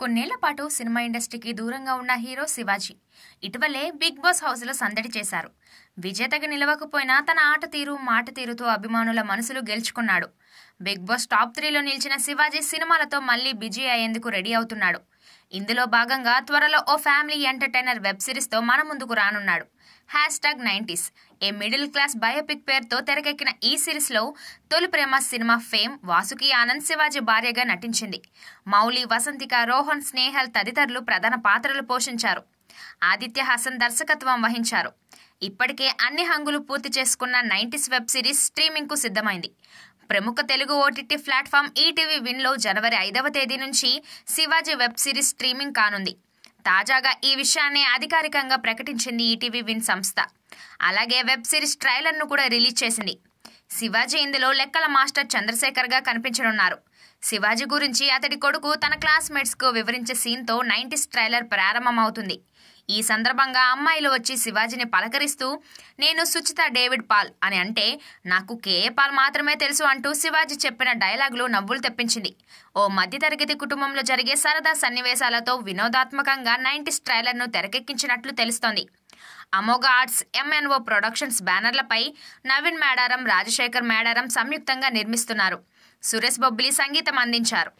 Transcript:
కొన్నేళ్ల పాటు సినిమా ఇండస్ట్రీకి దూరంగా ఉన్న హీరో శివాజీ ఇటీవలే బిగ్ బాస్ హౌస్లో సందడి చేశారు విజేతగా నిలవకపోయినా తన ఆట తీరు మాట తీరుతో అభిమానుల మనసులు గెలుచుకున్నాడు బిగ్ బాస్ టాప్ త్రీలో నిలిచిన శివాజీ సినిమాలతో మళ్లీ బిజీ అయ్యేందుకు రెడీ అవుతున్నాడు ఇందులో భాగంగా త్వరలో ఓ ఫ్యామిలీ ఎంటర్టైనర్ వెబ్ సిరీస్తో మన ముందుకు రానున్నాడు hash tag nineties a middle class biopic పేరుతో తెరకెక్కిన ఈ సిరీస్లో తొలి ప్రేమ సినిమా ఫేమ్ వాసుకి ఆనంద్ శివాజీ భార్యగా నటించింది మౌలి వసంతిక రోహన్ స్నేహల్ తదితరులు ప్రధాన పాత్రలు పోషించారు ఆదిత్య హాసన్ దర్శకత్వం వహించారు ఇప్పటికే అన్ని హంగులు పూర్తి చేసుకున్న నైంటీస్ వెబ్ సిరీస్ స్ట్రీమింగ్కు సిద్ధమైంది ప్రముఖ తెలుగు ఓటీటీ ప్లాట్ఫామ్ ఈటీవీ విన్లో జనవరి ఐదవ తేదీ నుంచి శివాజీ వెబ్ సిరీస్ స్ట్రీమింగ్ కానుంది తాజాగా ఈ విషయాన్ని అధికారికంగా ప్రకటించింది ఈటీవీ విన్ సంస్థ అలాగే వెబ్ సిరీస్ ట్రైలర్ను కూడా రిలీజ్ చేసింది శివాజీ ఇందులో లెక్కల మాస్టర్ చంద్రశేఖర్గా కనిపించనున్నారు శివాజీ గురించి అతడి కొడుకు తన క్లాస్మేట్స్కు వివరించే సీన్తో నైంటీస్ ట్రైలర్ ప్రారంభమవుతుంది ఈ సందర్భంగా అమ్మాయిలు వచ్చి శివాజీని పలకరిస్తూ నేను సుచిత డేవిడ్ పాల్ అని అంటే నాకు కేఏ పాల్ మాత్రమే తెలుసు అంటూ శివాజీ చెప్పిన డైలాగులు నవ్వులు తెప్పించింది ఓ మధ్యతరగతి కుటుంబంలో జరిగే సరదా సన్నివేశాలతో వినోదాత్మకంగా నైంటీస్ ట్రైలర్ను తెరకెక్కించినట్లు తెలుస్తోంది అమోగా ఆర్ట్స్ ఎంఎన్ఓ ప్రొడక్షన్స్ బ్యానర్లపై నవీన్ మేడారం రాజశేఖర్ మేడారం సంయుక్తంగా నిర్మిస్తున్నారు సురేష్ బొబ్బిలి సంగీతం అందించారు